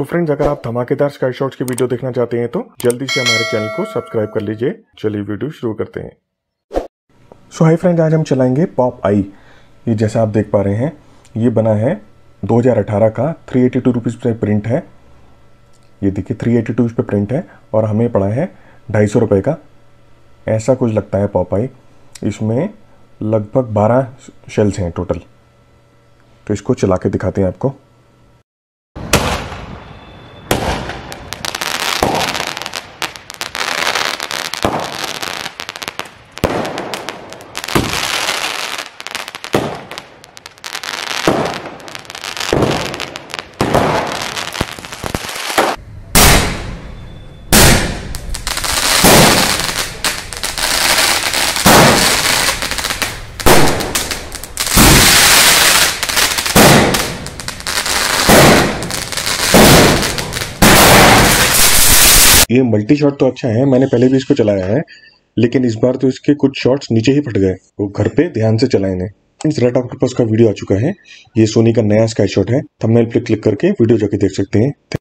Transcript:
so friends अगर आप धमाकेदार स्काई शॉट्स की वीडियो देखना चाहते हैं तो जल्दी से हमारे चैनल को सब्सक्राइब कर लीजिए चलिए वीडियो शुरू करते हैं सो हाय फ्रेंड्स आज हम चलाएंगे पॉप आई ये जैसा आप देख पा रहे हैं ये बना है 2018 का थ्री एटी टू रुपीज़ पे प्रिंट है ये देखिए थ्री एटी टू पे प्रिंट है और हमें पड़ा है ढाई सौ रुपये का ऐसा कुछ लगता है पॉप आई इसमें लगभग बारह शेल्स हैं टोटल तो इसको चला के दिखाते हैं आपको ये मल्टी शॉट तो अच्छा है मैंने पहले भी इसको चलाया है लेकिन इस बार तो इसके कुछ शॉट्स नीचे ही फट गए वो घर पे ध्यान से चलाए ने इस रेड ऑक्टोपस का वीडियो आ चुका है ये सोनी का नया स्काई शॉट है थंबनेल पे क्लिक करके वीडियो जाके देख सकते हैं